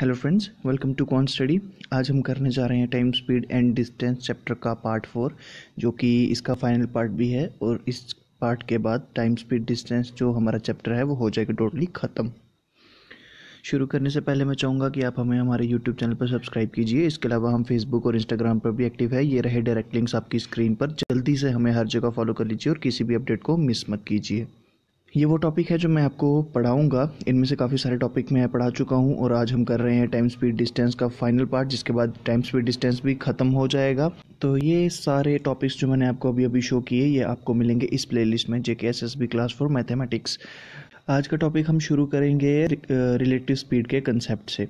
hello friends welcome to con study आज हम करने जा रहे हैं time speed and distance chapter का पार्ट फोर जो कि इसका फाइनल पार्ट भी है और इस पार्ट के बाद टाइम स्पीड डिस्टेंस जो हमारा चैप्टर है वो हो जाएगा टोटली ख़त्म शुरू करने से पहले मैं चाहूँगा कि आप हमें हमारे यूट्यूब चैनल पर सब्सक्राइब कीजिए इसके अलावा हम फेसबुक और इंस्टाग्राम पर भी एक्टिव है ये रहे डायरेक्ट लिंक्स आपकी स्क्रीन पर जल्दी से हमें हर जगह फॉलो कर लीजिए और किसी भी अपडेट को मिस मत कीजिए ये वो टॉपिक है जो मैं आपको पढ़ाऊंगा इनमें से काफ़ी सारे टॉपिक मैं पढ़ा चुका हूं और आज हम कर रहे हैं टाइम स्पीड डिस्टेंस का फाइनल पार्ट जिसके बाद टाइम स्पीड डिस्टेंस भी ख़त्म हो जाएगा तो ये सारे टॉपिक्स जो मैंने आपको अभी अभी शो किए ये आपको मिलेंगे इस प्ले में J S S B class for mathematics आज का टॉपिक हम शुरू करेंगे रिलेटिव uh, स्पीड के कंसेप्ट से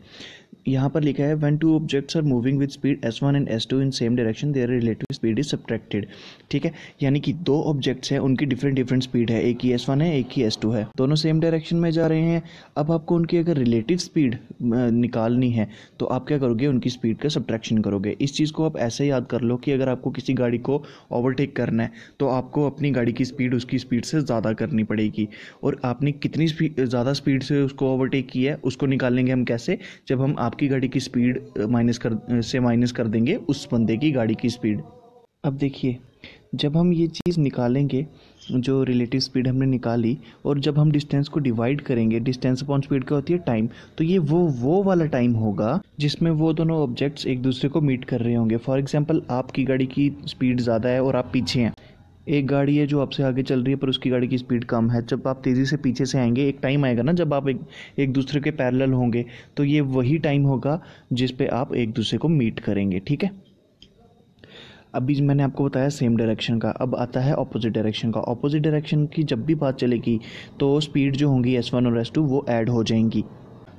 यहाँ पर लिखा है one two objects are moving with speed S one and S two in same direction their relative speed is subtracted ठीक है यानी कि दो ऑब्जेक्ट्स हैं उनकी डिफरेंट डिफरेंट स्पीड है एक ही एस वन है एक ही एस टू है दोनों सेम डायरेक्शन में जा रहे हैं अब आपको उनकी अगर रिलेटिव स्पीड निकालनी है तो आप क्या करोगे उनकी स्पीड का सब्ट्रैक्शन करोगे इस चीज़ को आप ऐसे याद कर लो कि अगर आपको किसी गाड़ी को ओवरटेक करना है तो आपको अपनी गाड़ी की स्पीड उसकी स्पीड से ज़्यादा करनी पड़ेगी और आपने कितनी ज़्यादा स्पीड से उसको ओवरटेक किया है उसको निकालेंगे हम कैसे जब हम आप आपकी गाड़ी की स्पीड माइनस कर से माइनस कर देंगे उस बंदे की गाड़ी की स्पीड अब देखिए जब हम ये चीज़ निकालेंगे जो रिलेटिव स्पीड हमने निकाली और जब हम डिस्टेंस को डिवाइड करेंगे डिस्टेंस अपॉन स्पीड क्या होती है टाइम तो ये वो वो वाला टाइम होगा जिसमें वो दोनों ऑब्जेक्ट्स एक दूसरे को मीट कर रहे होंगे फॉर एग्जाम्पल आपकी गाड़ी की स्पीड ज़्यादा है और आप पीछे हैं एक गाड़ी है जो आपसे आगे चल रही है पर उसकी गाड़ी की स्पीड कम है जब आप तेज़ी से पीछे से आएंगे एक टाइम आएगा ना जब आप एक एक दूसरे के पैरेलल होंगे तो ये वही टाइम होगा जिस पे आप एक दूसरे को मीट करेंगे ठीक है अभी मैंने आपको बताया सेम डायरेक्शन का अब आता है ऑपोजिट डायरेक्शन का ऑपोजिट डायरेक्शन की जब भी बात चलेगी तो स्पीड जो होंगी एस वन और एस टू वो ऐड हो जाएंगी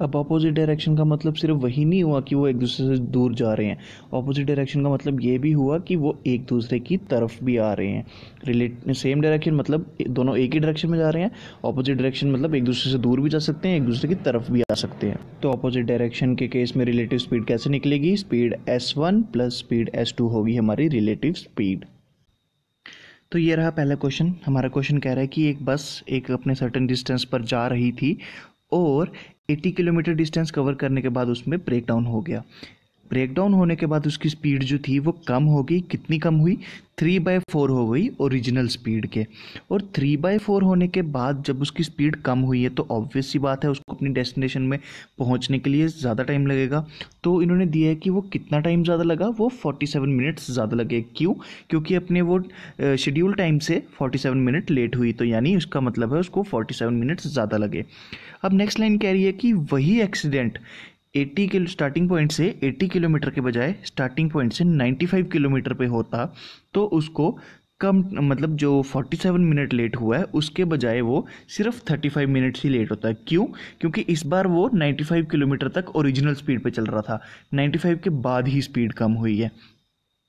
अब अपोजिट डायरेक्शन का मतलब सिर्फ वही नहीं हुआ कि वो एक दूसरे से दूर जा रहे हैं अपोजिट डायरेक्शन का मतलब ये भी हुआ कि वो एक दूसरे की तरफ भी आ रहे हैं रिलेट सेम डायरेक्शन मतलब दोनों एक ही डायरेक्शन में जा रहे हैं अपोजिट डायरेक्शन मतलब एक दूसरे से दूर भी जा सकते हैं एक दूसरे की तरफ भी आ सकते हैं तो अपोजिट डायरेक्शन के केस में रिलेटिव स्पीड कैसे निकलेगी speed S one plus speed S two होगी हमारी रिलेटिव स्पीड तो ये रहा पहला क्वेश्चन हमारा क्वेश्चन कह रहा है कि एक बस एक अपने सर्टन डिस्टेंस पर जा रही थी और 80 किलोमीटर डिस्टेंस कवर करने के बाद उसमें ब्रेक डाउन हो गया ब्रेकडाउन होने के बाद उसकी स्पीड जो थी वो कम हो गई कितनी कम हुई थ्री बाय फोर हो गई ओरिजिनल स्पीड के और थ्री बाय फोर होने के बाद जब उसकी स्पीड कम हुई है तो ऑब्वियस सी बात है उसको अपनी डेस्टिनेशन में पहुंचने के लिए ज़्यादा टाइम लगेगा तो इन्होंने दिया है कि वो कितना टाइम ज़्यादा लगा वो फोर्टी सेवन मिनट्स ज़्यादा लगे क्यों क्योंकि अपने वो शेड्यूल टाइम से फोर्टी सेवन मिनट लेट हुई तो यानी उसका मतलब है उसको फोर्टी सेवन मिनट्स ज़्यादा लगे अब नेक्स्ट लाइन कह रही है कि वही accident eighty kilo starting point से एट्टी किलोमीटर के बजाय स्टार्टिंग पॉइंट से नाइन्टी फाइव किलोमीटर पर होता तो उसको कम मतलब जो 47 मिनट लेट हुआ है उसके बजाय वो सिर्फ 35 मिनट ही लेट होता है क्यों क्योंकि इस बार वो 95 किलोमीटर तक ओरिजिनल स्पीड पे चल रहा था 95 के बाद ही स्पीड कम हुई है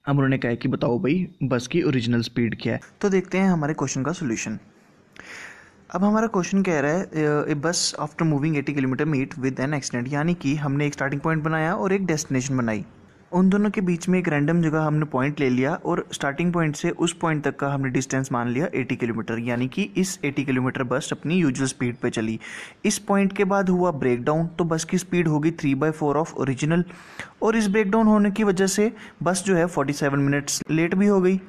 अब उन्होंने कहा कि बताओ भाई बस की ओरिजिनल स्पीड क्या है तो देखते हैं हमारे क्वेश्चन का सोल्यूशन अब हमारा क्वेश्चन कह रहा है a bus after moving 80 kilometre meet with an accident यानी कि हमने एक स्टार्टिंग पॉइंट बनाया और एक डेस्टिनेशन बनाई उन दोनों के बीच में एक रैंडम जगह हमने पॉइंट ले लिया और स्टार्टिंग पॉइंट से उस पॉइंट तक का हमने डिस्टेंस मान लिया 80 किलोमीटर यानी कि इस 80 किलोमीटर बस अपनी यूजुअल स्पीड पे चली इस पॉइंट के बाद हुआ ब्रेकडाउन तो बस की स्पीड होगी three by four of original और इस ब्रेकडाउन होने की वजह से बस जो है 47 मिनट्स लेट भी हो गई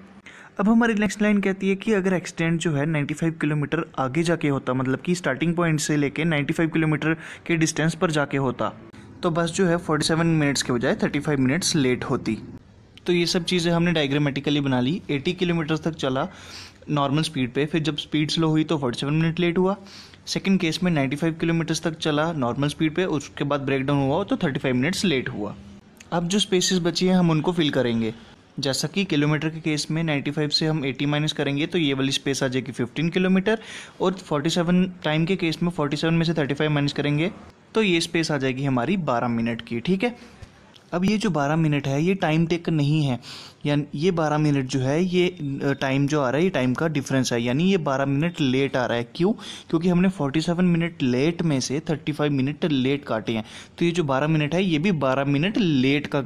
अब हमारी नेक्स्ट लाइन कहती है कि अगर एक्सटेंड जो है 95 किलोमीटर आगे जाके होता मतलब कि स्टार्टिंग पॉइंट से लेके 95 किलोमीटर के डिस्टेंस पर जाके होता तो बस जो है 47 मिनट्स के बजाय 35 मिनट्स लेट होती तो ये सब चीज़ें हमने डायग्रामेटिकली बना ली 80 किलोमीटर तक चला नॉर्मल स्पीड पे फिर जब स्पीड स्लो हुई तो 47 मिनट लेट हुआ सेकंड केस में 95 किलोमीटर तक चला नॉर्मल स्पीड पे उसके बाद ब्रेकडाउन हुआ तो 35 मिनट्स लेट हुआ अब जो स्पेसेस बची हैं हम उनको फिल करेंगे जैसा कि किलोमीटर के केस में 95 से हम 80 माइनस करेंगे तो ये वाली स्पेस आ जाएगी 15 किलोमीटर और 47 टाइम के केस में 47 में से 35 माइनस करेंगे तो ये स्पेस आ जाएगी हमारी 12 मिनट की ठीक है अब ये जो बारह मिनट है ये टाइम टेक नहीं है यानी ये बारह मिनट जो है ये टाइम जो आ रहा है ये टाइम का डिफरेंस है यानी ये बारह मिनट लेट आ रहा है क्यों क्योंकि हमने फोर्टी सेवन मिनट लेट में से थर्टी फाइव मिनट लेट काटे हैं तो ये जो बारह मिनट है ये भी बारह मिनट लेट का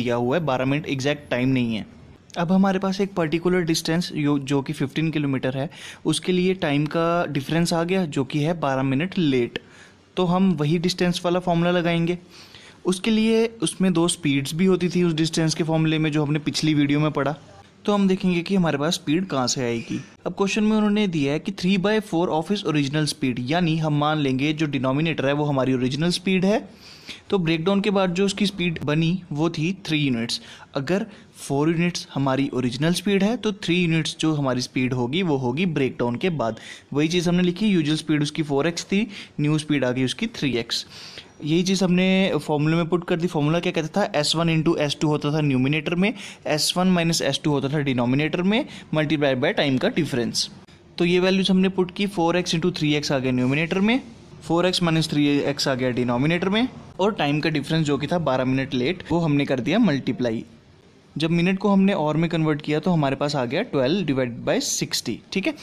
दिया हुआ है बारह मिनट एग्जैक्ट टाइम नहीं है अब हमारे पास एक पर्टिकुलर डिस्टेंस जो कि 15 किलोमीटर है उसके लिए टाइम का डिफरेंस आ गया जो कि है 12 मिनट लेट तो हम वही डिस्टेंस वाला फॉर्मूला लगाएंगे उसके लिए उसमें दो स्पीड्स भी होती थी उस डिस्टेंस के फॉर्मूले में जो हमने पिछली वीडियो में पढ़ा तो हम देखेंगे कि हमारे पास स्पीड कहाँ से आएगी अब क्वेश्चन में उन्होंने दिया है कि थ्री बाय फोर ऑफ इस ओरिजिनल स्पीड यानी हम मान लेंगे जो डिनोमिनेटर है वो हमारी ओरिजिनल स्पीड है तो ब्रेकडाउन के बाद जो उसकी स्पीड बनी वो थी थ्री यूनिट्स अगर फोर यूनिट्स हमारी ओरिजिनल स्पीड है तो थ्री यूनिट्स जो हमारी स्पीड होगी वो होगी ब्रेकडाउन के बाद वही चीज़ हमने लिखी यूजल स्पीड उसकी फोर एक्स थी न्यू स्पीड आ गई उसकी थ्री एक्स यही चीज़ हमने फॉर्मूले में पुट कर दी फॉर्मूला क्या कहता था S one into S two होता था न्यूमिनेटर में S one minus S two होता था डिनोमिनेटर में मल्टीप्लाई बाय टाइम का डिफरेंस तो ये वैल्यूज हमने पुट की four x into three x आ गया न्यूमिनेटर में four x minus three x आ गया डिनोमिनेटर में और टाइम का डिफरेंस जो कि था बारह मिनट लेट वो हमने कर दिया मल्टीप्लाई जब मिनट को हमने और में कन्वर्ट किया तो हमारे पास आ गया ट्वेल्व डिवाइड बाई सिक्सटी ठीक है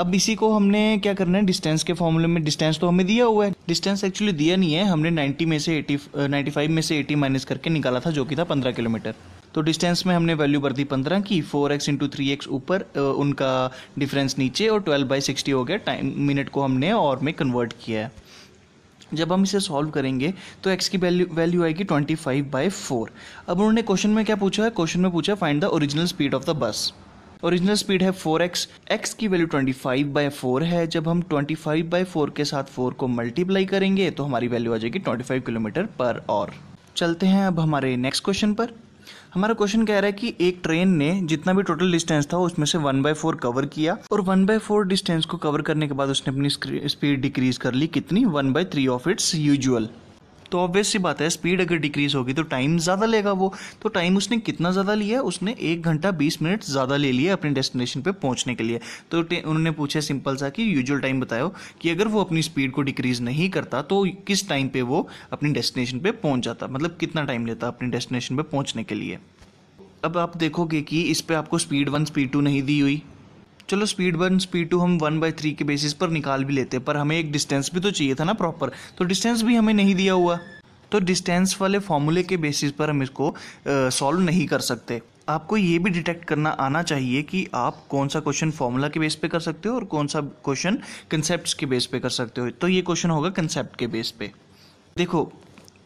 अब इसी को हमने क्या करना है डिस्टेंस के फॉर्मूले में डिस्टेंस तो हमें दिया हुआ है डिस्टेंस एक्चुअली दिया नहीं है हमने 90 में से 80 95 में से 80 माइनस करके निकाला था जो कि था 15 किलोमीटर तो डिस्टेंस में हमने वैल्यू भर दी पंद्रह की four x into three x ऊपर उनका डिफरेंस नीचे और ट्वेल्व बाई सिक्सटी हो गया टाइम मिनट को हमने और में कन्वर्ट किया है जब हम इसे सॉल्व करेंगे तो एक्स की वैल्यू वैल्यू आएगी ट्वेंटी फाइव बाई फोर अब उन्होंने क्वेश्चन में क्या पूछा है क्वेश्चन में पूछा find the original speed of the bus original speed है 4x x की वैल्यू 25 फाइव बाई फोर है जब हम ट्वेंटी फाइव बाई फोर के साथ 4 को मल्टीप्लाई करेंगे तो हमारी वैल्यू आ जाएगी ट्वेंटी फाइव किलोमीटर पर और चलते हैं अब हमारे नेक्स्ट क्वेश्चन पर हमारा क्वेश्चन कह रहा है कि एक ट्रेन ने जितना भी टोटल डिस्टेंस था उसमें से वन बाय फोर कवर किया और वन बाय फोर डिस्टेंस को कवर करने के बाद उसने अपनी स्पीड डिक्रीज कर ली कितनी one by three of its usual तो ऑब्वियस सी बात है स्पीड अगर डिक्रीज होगी तो टाइम ज़्यादा लेगा वो तो टाइम उसने कितना ज़्यादा लिया उसने एक घंटा बीस मिनट ज़्यादा ले लिया अपने डेस्टिनेशन पर पहुँचने के लिए तो उन्होंने पूछा सिंपल सा कि यूजुअल टाइम बताओ कि अगर वो अपनी स्पीड को डिक्रीज नहीं करता तो किस टाइम पर वो अपनी डेस्टिनेशन पर पहुँच जाता मतलब कितना टाइम लेता अपनी डेस्टिनेशन पर पहुँचने के लिए अब आप देखोगे कि इस पर आपको स्पीड वन स्पीड टू नहीं दी हुई चलो स्पीड वन स्पीड टू हम वन बाई थ्री के बेसिस पर निकाल भी लेते पर हमें एक डिस्टेंस भी तो चाहिए था ना प्रॉपर तो डिस्टेंस भी हमें नहीं दिया हुआ तो डिस्टेंस वाले फॉर्मूले के बेसिस पर हम इसको सॉल्व नहीं कर सकते आपको ये भी डिटेक्ट करना आना चाहिए कि आप कौन सा क्वेश्चन फॉर्मूला के बेस पे कर सकते हो और कौन सा क्वेश्चन कंसेप्ट के बेस पे कर सकते हो तो ये क्वेश्चन होगा कंसेप्ट के बेस पे देखो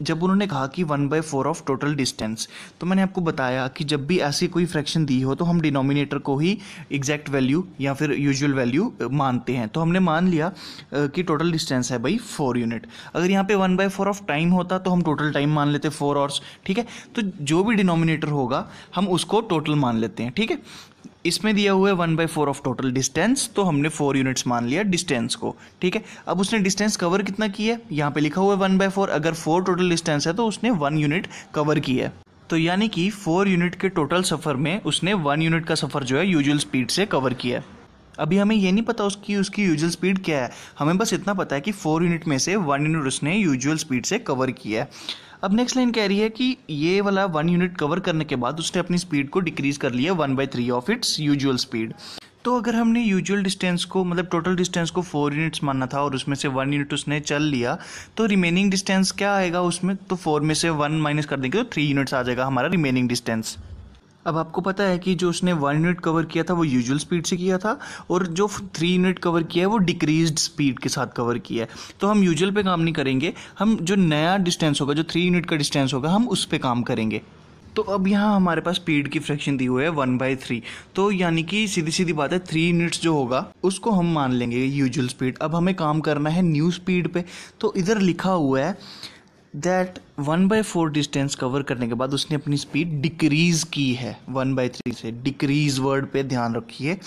जब उन्होंने कहा कि one by four of total distance तो मैंने आपको बताया कि जब भी ऐसी कोई फ्रैक्शन दी हो तो हम डिनोमिनेटर को ही एग्जैक्ट वैल्यू या फिर यूजुअल वैल्यू मानते हैं तो हमने मान लिया कि टोटल डिस्टेंस है भाई फोर यूनिट अगर यहाँ पे one by four of time होता तो हम टोटल टाइम मान लेते फोर आवर्स ठीक है तो जो भी डिनोमिनेटर होगा हम उसको टोटल मान लेते हैं ठीक है इसमें दिया हुआ है one by four of total distance तो हमने फोर यूनिट्स मान लिया डिस्टेंस को ठीक है अब उसने डिस्टेंस कवर कितना किया है यहाँ पे लिखा हुआ है वन बाई फोर अगर फोर टोटल डिस्टेंस है तो उसने वन यूनिट कवर किया है तो यानी कि फोर यूनिट के टोटल सफ़र में उसने वन यूनिट का सफ़र जो है यूजुअल स्पीड से कवर किया है अभी हमें ये नहीं पता उसकी उसकी यूजुअल स्पीड क्या है हमें बस इतना पता है कि फोर यूनिट में से वन यूनिट उसने यूजुअल स्पीड से कवर किया है अब नेक्स्ट लाइन कह रही है कि ये वाला वन यूनिट कवर करने के बाद उसने अपनी स्पीड को डिक्रीज कर लिया one by three of its usual speed तो अगर हमने यूजुअल डिस्टेंस को मतलब टोटल डिस्टेंस को फोर यूनिट्स मानना था और उसमें से वन यूनिट उसने चल लिया तो रिमेनिंग डिस्टेंस क्या आएगा उसमें तो फोर में से वन माइनस कर देंगे तो थ्री यूनिट्स आ जाएगा हमारा रिमेनिंग डिस्टेंस अब आपको पता है कि जो उसने वन यूनिट कवर किया था वो यूजुअल स्पीड से किया था और जो थ्री यूनिट कवर किया है वो डिक्रीज स्पीड के साथ कवर किया है तो हम यूजुअल पे काम नहीं करेंगे हम जो नया डिस्टेंस होगा जो थ्री यूनिट का डिस्टेंस होगा हम उस पर काम करेंगे तो अब यहाँ हमारे पास स्पीड की फ्रैक्शन दी हुई है वन बाई थ्री तो यानी कि सीधी सीधी बात है थ्री यूनिट्स जो होगा उसको हम मान लेंगे यूजुअल स्पीड अब हमें काम करना है न्यू स्पीड पे तो इधर लिखा हुआ है that one by four distance cover करने के बाद उसने अपनी स्पीड डिक्रीज की है वन बाई थ्री से डिक्रीज वर्ड पे ध्यान रखिए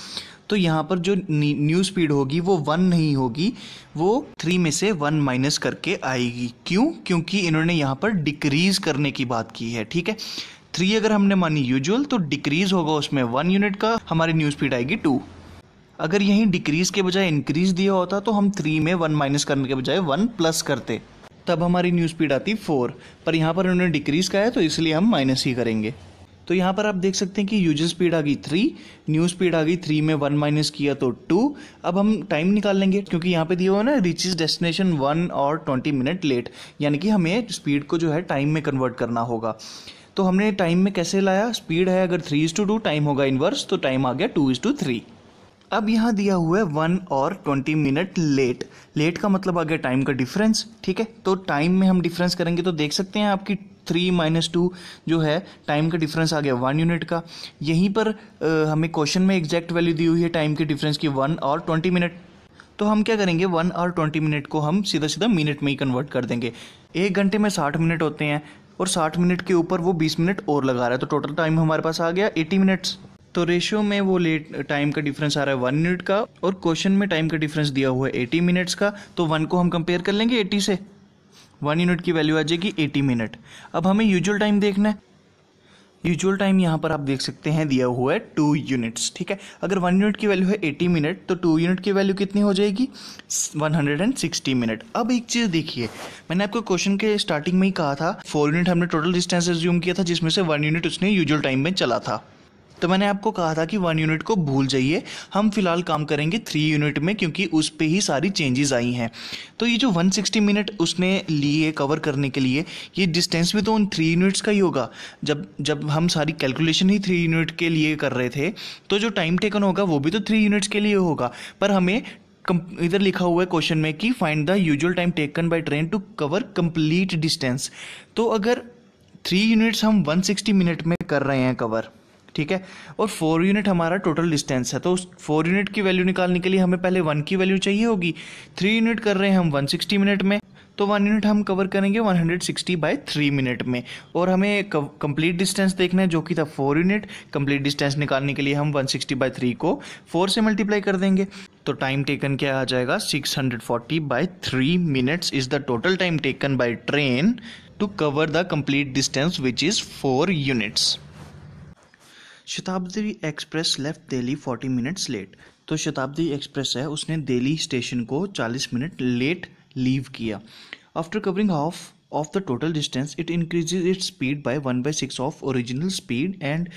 तो यहाँ पर जो न्यू स्पीड होगी वो वन नहीं होगी वो थ्री में से वन माइनस करके आएगी क्यों क्योंकि इन्होंने यहाँ पर डिक्रीज करने की बात की है ठीक है थ्री अगर हमने मानी यूजुअल तो डिक्रीज होगा उसमें वन यूनिट का हमारी न्यू स्पीड आएगी टू अगर यहीं डिक्रीज के बजाय इंक्रीज दिया होता तो हम थ्री में वन माइनस करने के बजाय वन प्लस करते तब हमारी न्यू स्पीड आती फोर पर यहाँ पर उन्होंने डिक्रीज़ का है तो इसलिए हम माइनस ही करेंगे तो यहाँ पर आप देख सकते हैं कि यूजर स्पीड आ गई थ्री न्यू स्पीड आ गई थ्री में वन माइनस किया तो टू अब हम टाइम निकाल लेंगे क्योंकि यहाँ पे दिया हुआ ना रीचेज डेस्टिनेशन वन और ट्वेंटी मिनट लेट यानी कि हमें स्पीड को जो है टाइम में कन्वर्ट करना होगा तो हमने टाइम में कैसे लाया स्पीड है अगर three is to two time होगा इनवर्स तो टाइम आ गया टू इज टू थ्री अब यहाँ दिया हुआ है वन और ट्वेंटी मिनट लेट लेट का मतलब आ गया टाइम का डिफरेंस ठीक है तो टाइम में हम डिफरेंस करेंगे तो देख सकते हैं आपकी थ्री माइनस टू जो है टाइम का डिफरेंस आ गया वन यूनिट का यहीं पर आ, हमें क्वेश्चन में एग्जैक्ट वैल्यू दी हुई है टाइम के डिफरेंस की वन और ट्वेंटी मिनट तो हम क्या करेंगे वन और ट्वेंटी मिनट को हम सीधा सीधा मिनट में ही कन्वर्ट कर देंगे एक घंटे में साठ मिनट होते हैं और साठ मिनट के ऊपर वो बीस मिनट और लगा रहा है तो टोटल टाइम हमारे पास आ गया एटी मिनट्स तो रेशियो में वो लेट टाइम का डिफरेंस आ रहा है वन मिनट का और क्वेश्चन में टाइम का डिफरेंस दिया हुआ है एटी मिनट्स का तो वन को हम कंपेयर कर लेंगे एटी से वन यूनिट की वैल्यू आ जाएगी एटी मिनट अब हमें यूजुअल टाइम देखना है यूजुअल टाइम यहाँ पर आप देख सकते हैं दिया हुआ है टू यूनिट्स ठीक है अगर वन यूनिट की वैल्यू है एटी मिनट तो टू यूनिट की वैल्यू कितनी हो जाएगी one hundred and sixty minute अब एक चीज़ देखिए मैंने आपको क्वेश्चन के स्टार्टिंग में ही कहा था फोर यूनिट हमने टोटल डिस्टेंस रिज्यूम किया था जिसमें से वन यूनिट उसने यूजुअल टाइम में चला था तो मैंने आपको कहा था कि वन यूनिट को भूल जाइए हम फिलहाल काम करेंगे थ्री यूनिट में क्योंकि उस पर ही सारी चेंजेस आई हैं तो ये जो 160 मिनट उसने लिए कवर करने के लिए ये डिस्टेंस भी तो उन थ्री यूनिट्स का ही होगा जब जब हम सारी कैलकुलेशन ही थ्री यूनिट के लिए कर रहे थे तो जो टाइम टेकन होगा वो भी तो थ्री यूनिट्स के लिए होगा पर हमें इधर लिखा हुआ है क्वेश्चन में कि find the usual time taken by train to cover complete distance तो अगर थ्री यूनिट्स हम 160 मिनट में कर रहे हैं कवर ठीक है और फोर यूनिट हमारा टोटल डिस्टेंस है तो उस फोर यूनिट की वैल्यू निकालने के लिए हमें पहले वन की वैल्यू चाहिए होगी थ्री यूनिट कर रहे हैं हम वन सिक्सटी मिनट में तो वन यूनिट हम कवर करेंगे one hundred sixty by three minute में और हमें कंप्लीट डिस्टेंस देखना है जो कि था फोर यूनिट कंप्लीट डिस्टेंस निकालने के लिए हम वन सिक्सटी बाई थ्री को फोर से मल्टीप्लाई कर देंगे तो टाइम टेकन क्या आ जाएगा six hundred forty by three minutes is the total time taken by train to cover the complete distance which is four units Shatabdi express left Delhi 40 minutes late तो Shatabdi express है उसने दिल्ली स्टेशन को 40 मिनट लेट लीव किया after covering half of the total distance it increases its speed by one by six of original speed and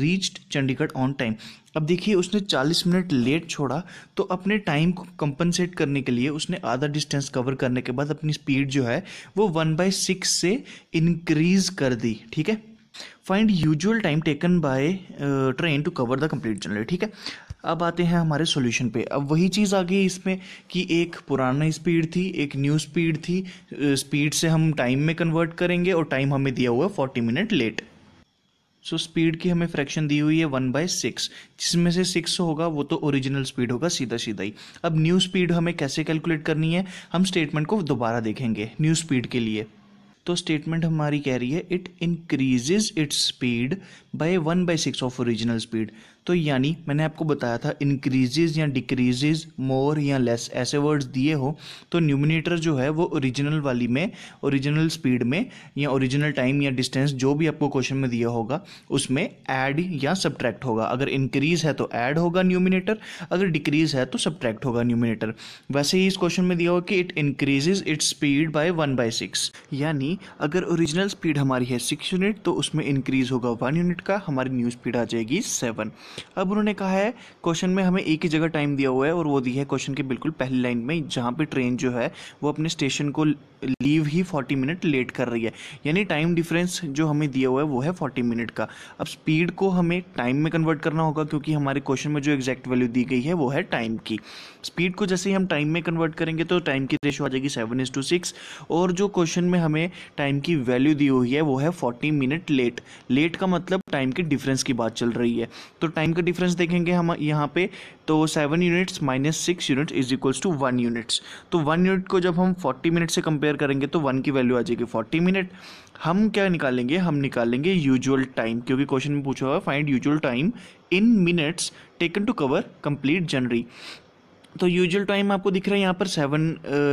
reached Chandigarh on time अब देखिए उसने 40 minute late छोड़ा तो अपने टाइम को कंपनसेट करने के लिए उसने आधा डिस्टेंस कवर करने के बाद अपनी स्पीड जो है वो वन बाई सिक्स से इंक्रीज़ कर दी ठीक है find usual time taken by train to cover the complete journey ठीक है अब आते हैं हमारे सॉल्यूशन पे अब वही चीज़ आ गई इसमें कि एक पुराना स्पीड थी एक न्यू स्पीड थी स्पीड uh, से हम टाइम में कन्वर्ट करेंगे और टाइम हमें दिया हुआ है forty minute late so so, speed की हमें फ्रैक्शन दी हुई है वन बाय सिक्स जिसमें से सिक्स होगा वो तो ओरिजिनल स्पीड होगा सीधा सीधा ही अब न्यू स्पीड हमें कैसे कैलकुलेट करनी है हम स्टेटमेंट को दोबारा देखेंगे न्यू स्पीड के लिए तो स्टेटमेंट हमारी कह रही है it increases its speed by one by six of original speed तो यानी मैंने आपको बताया था इंक्रीजेज या डिक्रीजेज मोर या लेस ऐसे वर्ड्स दिए हो तो न्यूमिनेटर जो है वो ओरिजिनल वाली में ओरिजिनल स्पीड में या ओरिजिनल टाइम या डिस्टेंस जो भी आपको क्वेश्चन में दिया होगा उसमें ऐड या सब्ट्रैक्ट होगा अगर इंक्रीज है तो ऐड होगा न्यूमिनेटर अगर डिक्रीज है तो सब्ट्रैक्ट होगा न्यूमिनेटर वैसे ही इस क्वेश्चन में दिया होगा कि it increases its speed by one by six यानी अगर ओरिजिनल स्पीड हमारी है सिक्स यूनिट तो उसमें इंक्रीज होगा वन यूनिट का हमारी न्यू स्पीड आ जाएगी सेवन अब उन्होंने कहा है क्वेश्चन में हमें एक ही जगह टाइम दिया हुआ है और वो दी है क्वेश्चन के बिल्कुल पहली लाइन में जहाँ पर ट्रेन जो है वो अपने स्टेशन को लीव ही फोर्टी मिनट लेट कर रही है यानी टाइम डिफरेंस जो हमें दिया हुआ है वो है फोर्टी मिनट का अब स्पीड को हमें टाइम में कन्वर्ट करना होगा क्योंकि हमारे क्वेश्चन में जो एग्जैक्ट वैल्यू दी गई है वो है टाइम की स्पीड को जैसे ही हम टाइम में कन्वर्ट करेंगे तो टाइम की रेशो आ जाएगी सेवन इज टू सिक्स और जो क्वेश्चन में हमें टाइम की वैल्यू दी हुई है वो है फोर्टी मिनट लेट लेट का मतलब टाइम के डिफरेंस की बात चल रही है तो टाइम का डिफरेंस देखेंगे हम यहाँ पे तो seven units minus six units is equals to one units तो वन यूनिट को जब हम फोर्टी मिनट से कंपेयर करेंगे तो वन की वैल्यू आ जाएगी फोर्टी मिनट हम क्या निकालेंगे हम निकालेंगे यूजुअल टाइम क्योंकि क्वेश्चन में पूछा हुआ find usual time in minutes taken to cover complete जनरी तो यूजुअल टाइम आपको दिख रहा है यहाँ पर सेवन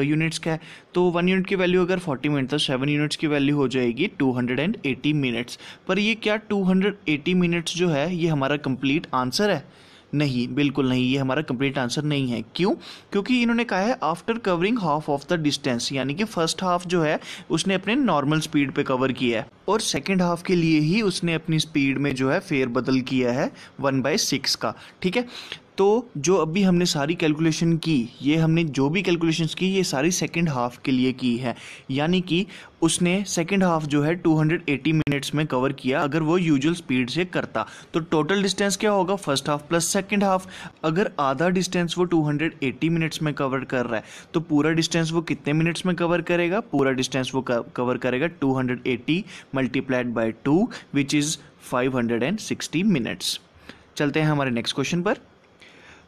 यूनिट्स uh, का है तो वन यूनिट की वैल्यू अगर फोर्टी मिनट था सेवन यूनिट्स की वैल्यू हो जाएगी two hundred and eighty minutes पर ये क्या टू हंड्रेड एटी मिनट्स जो है ये हमारा कंप्लीट आंसर है नहीं बिल्कुल नहीं ये हमारा कंप्लीट आंसर नहीं है क्यों क्योंकि इन्होंने कहा है after covering half of the distance यानी कि फर्स्ट हाफ जो है उसने अपने नॉर्मल स्पीड पे कवर किया है और सेकेंड हाफ के लिए ही उसने अपनी स्पीड में जो है बदल किया है वन बाय सिक्स का ठीक है तो जो अभी हमने सारी कैलकुलेशन की ये हमने जो भी कैलकुलेशंस की ये सारी सेकंड हाफ़ के लिए की है यानी कि उसने सेकंड हाफ जो है 280 मिनट्स में कवर किया अगर वो यूजुअल स्पीड से करता तो टोटल डिस्टेंस क्या होगा first half plus second half अगर आधा डिस्टेंस वो 280 मिनट्स में कवर कर रहा है तो पूरा डिस्टेंस वो कितने मिनट्स में कवर करेगा पूरा डिस्टेंस वो कवर करेगा 280 hundred eighty multiplied by two which is five minutes चलते हैं हमारे नेक्स्ट क्वेश्चन पर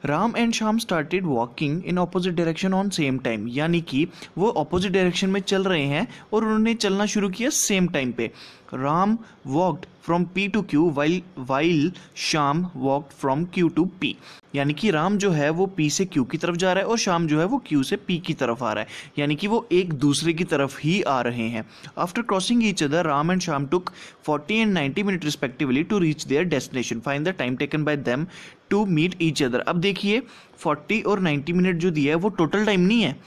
Ram and Shyam started walking in opposite direction on same time यानी कि वो ऑपोजिट डायरेक्शन में चल रहे हैं और उन्होंने चलना शुरू किया सेम टाइम पे Ram walked from P to Q while while Shyam walked from Q to P यानी कि राम जो है वो पी से क्यू की तरफ जा रहा है और शाम जो है वो क्यू से पी की तरफ आ रहा है यानी कि वो एक दूसरे की तरफ ही आ रहे हैं after crossing each other Ram and Shyam took forty and ninety minute respectively to reach their destination find the time taken by them to meet each other अब देखिए 40 और 90 मिनट जो दिया है वो टोटल टाइम नहीं है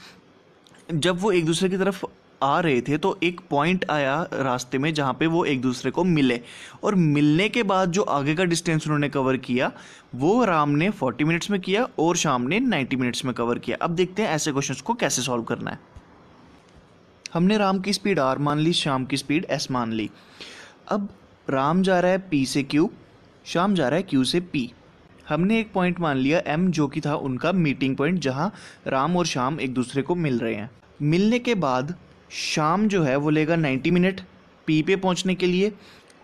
जब वो एक दूसरे की तरफ आ रहे थे तो एक पॉइंट आया रास्ते में जहाँ पे वो एक दूसरे को मिले और मिलने के बाद जो आगे का डिस्टेंस उन्होंने कवर किया वो राम ने 40 मिनट्स में किया और शाम ने 90 मिनट्स में कवर किया अब देखते हैं ऐसे क्वेश्चंस को कैसे सॉल्व करना है हमने राम की स्पीड आर मान ली शाम की स्पीड एस मान ली अब राम जा रहा है पी से क्यू शाम जा रहा है क्यू से पी हमने एक पॉइंट मान लिया एम जो कि था उनका मीटिंग पॉइंट जहां राम और शाम एक दूसरे को मिल रहे हैं मिलने के बाद शाम जो है वो लेगा 90 मिनट पी पे पहुंचने के लिए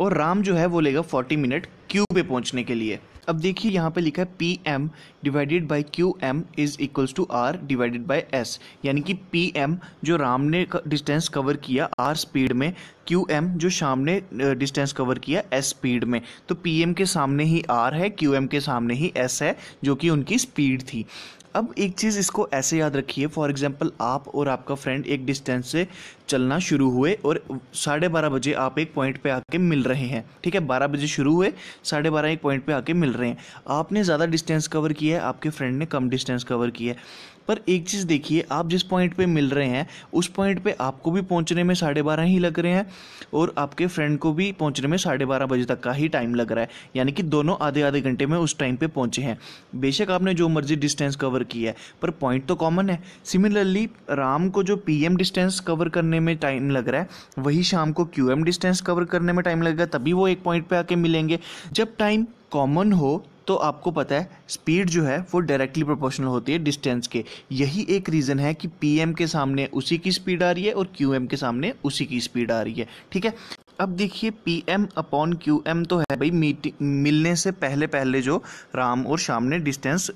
और राम जो है वो लेगा 40 मिनट क्यू पे पहुंचने के लिए अब देखिए यहाँ पे लिखा है P M divided by Q M is equals to R divided by S यानी कि पी एम जो राम ने डिस्टेंस कवर किया आर स्पीड में क्यू एम जो शाम ने डिस्टेंस कवर किया एस स्पीड में तो पी एम के सामने ही आर है क्यू एम के सामने ही एस है जो कि उनकी स्पीड थी अब एक चीज़ इसको ऐसे याद रखिए फॉर एग्जाम्पल आप और आपका फ्रेंड एक डिस्टेंस से चलना शुरू हुए और साढ़े बारह बजे आप एक पॉइंट पे आके मिल रहे हैं ठीक है बारह बजे शुरू हुए साढ़े बारह एक पॉइंट पे आके मिल रहे हैं आपने ज़्यादा डिस्टेंस कवर किया है आपके फ्रेंड ने कम डिस्टेंस कवर किया है पर एक चीज़ देखिए आप जिस पॉइंट पे मिल रहे हैं उस पॉइंट पे आपको भी पहुंचने में साढ़े बारह ही लग रहे हैं और आपके फ्रेंड को भी पहुंचने में साढ़े बारह बजे तक का ही टाइम लग रहा है यानी कि दोनों आधे आधे घंटे में उस टाइम पे पहुंचे हैं बेशक आपने जो मर्जी डिस्टेंस कवर किया है पर पॉइंट तो कॉमन है सिमिलरली राम को जो पी डिस्टेंस कवर करने करने में टाइम लग रहा है वही शाम को क्यू एम डिस्टेंस कवर करने में टाइम लगेगा तभी वो एक पॉइंट पे आके मिलेंगे जब टाइम कॉमन हो तो आपको पता है स्पीड जो है वो डायरेक्टली प्रोपोर्शनल होती है डिस्टेंस के यही एक रीज़न है कि पीएम के सामने उसी की स्पीड आ रही है और एम के सामने उसी की स्पीड आ रही है ठीक है अब देखिए P M upon Q M तो है भाई मीटिंग मिलने से पहले पहले जो राम और शाम ने डिस्टेंस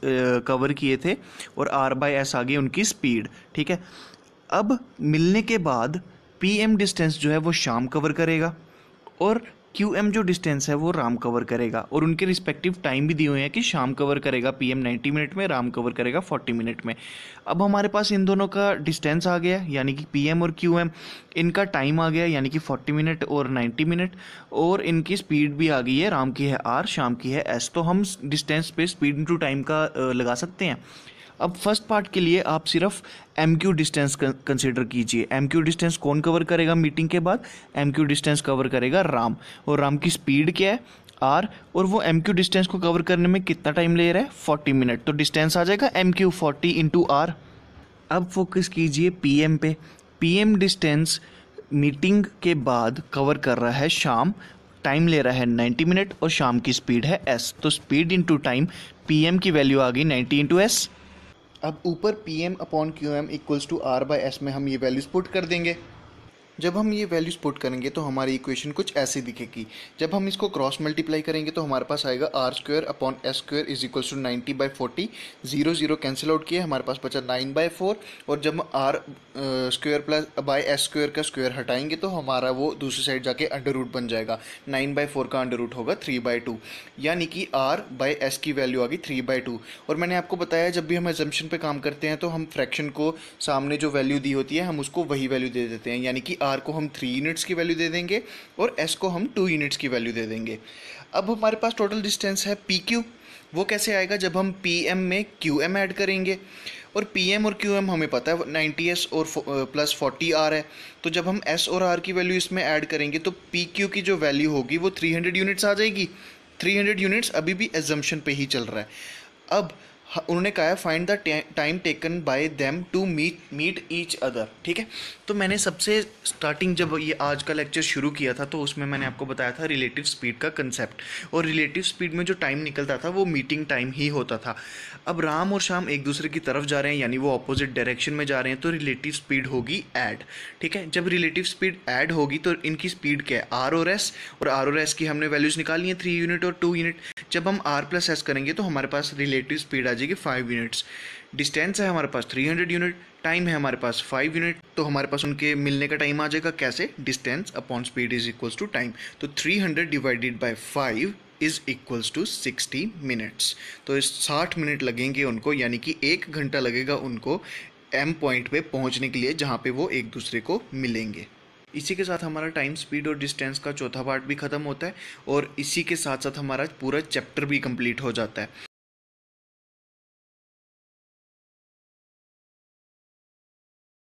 कवर किए थे और आर बाई एस आ गई उनकी स्पीड ठीक है अब मिलने के बाद पी एम डिस्टेंस जो है वो शाम कवर करेगा और क्यू एम जो डिस्टेंस है वो राम कवर करेगा और उनके रिस्पेक्टिव टाइम भी दिए हुए हैं कि शाम कवर करेगा पी एम नाइन्टी मिनट में राम कवर करेगा फोर्टी मिनट में अब हमारे पास इन दोनों का डिस्टेंस आ गया यानी कि पी एम और क्यू एम इनका टाइम आ गया यानी कि फोर्टी मिनट और नाइन्टी मिनट और इनकी स्पीड भी आ गई है राम की है आर शाम की है एस तो हम डिस्टेंस पे स्पीड टू टाइम का लगा सकते हैं अब फर्स्ट पार्ट के लिए आप सिर्फ एम क्यू डिस्टेंस कंसिडर कीजिए एम क्यू डिस्टेंस कौन कवर करेगा मीटिंग के बाद एम क्यू डिस्टेंस कवर करेगा राम और राम की स्पीड क्या है आर और वो एम क्यू डिस्टेंस को कवर करने में कितना टाइम ले रहा है फोर्टी मिनट तो डिस्टेंस आ जाएगा M Q forty into R अब फोकस कीजिए पी एम पे पी एम डिस्टेंस मीटिंग के बाद कवर कर रहा है शाम टाइम ले रहा है नाइन्टी मिनट और शाम की स्पीड है एस तो speed into time P M की वैल्यू आ गई नाइन्टी इंटू एस अब ऊपर P M upon Q M equals to R by S में हम ये वैल्यूज़ पुट कर देंगे जब हम ये वैल्यूज़ पुट करेंगे तो हमारी इक्वेशन कुछ ऐसी दिखेगी जब हम इसको क्रॉस मल्टीप्लाई करेंगे तो हमारे पास आएगा R square upon S square is equals to ninety by forty zero zero cancel out किया हमारे पास बचा नाइन बाई फोर और जब हम R square plus by S square का स्क्वायर हटाएंगे तो हमारा वो दूसरी साइड जाके अंडर रूट बन जाएगा नाइन बाई फोर का अंडर रूट होगा थ्री बाई टू यानी कि आर बाई एस की वैल्यू आ गई थ्री बाई टू और मैंने आपको बताया जब भी हम एजम्पन पर काम करते हैं तो हम फ्रैक्शन को सामने जो वैल्यू दी होती है हम उसको वही वैल्यू दे देते हैं यानी कि आर को हम थ्री यूनिट्स की वैल्यू दे देंगे और एस को हम टू यूनिट्स की वैल्यू दे देंगे अब हमारे पास टोटल डिस्टेंस है पी क्यू वो कैसे आएगा जब हम पी एम में क्यू एम ऐड करेंगे और पी एम और क्यू एम हमें पता है नाइन्टी एस और प्लस फोर्टी आर है तो जब हम एस और आर की वैल्यू इसमें ऐड करेंगे तो पी क्यू की जो वैल्यू होगी वो थ्री हंड्रेड यूनिट्स आ जाएगी थ्री हंड्रेड यूनिट्स अभी भी एजम्पन पे ही चल रहा है अब उन्होंने कहा है find the time taken by them to meet meet each other ठीक है तो मैंने सबसे स्टार्टिंग जब ये आज का लेक्चर शुरू किया था तो उसमें मैंने आपको बताया था रिलेटिव स्पीड का कंसेप्ट और रिलेटिव स्पीड में जो टाइम निकलता था वो मीटिंग टाइम ही होता था अब राम और शाम एक दूसरे की तरफ जा रहे हैं यानी वो अपोजिट डायरेक्शन में जा रहे हैं तो रिलेटिव स्पीड होगी ऐड ठीक है जब रिलेटिव स्पीड ऐड होगी तो इनकी स्पीड क्या है आर और एस और आर और एस की हमने वैल्यूज़ निकाली हैं थ्री यूनिट और टू यूनिट जब हम आर प्लस एस करेंगे तो हमारे पास रिलेटिव स्पीड आ जाएगी फाइव यूनिट्स डिस्टेंस है हमारे पास हंड्रेड यूनिट टाइम है हमारे पास फाइव यूनिट तो हमारे पास उनके मिलने का टाइम आ जाएगा कैसे distance upon speed is equals to time तो hundred divided by five is equals to sixty minutes तो साठ मिनट लगेंगे उनको यानी कि एक घंटा लगेगा उनको एम पॉइंट पे पहुंचने के लिए जहाँ पे वो एक दूसरे को मिलेंगे इसी के साथ हमारा टाइम स्पीड और डिस्टेंस का चौथा पार्ट भी ख़त्म होता है और इसी के साथ साथ हमारा पूरा चैप्टर भी कंप्लीट हो जाता है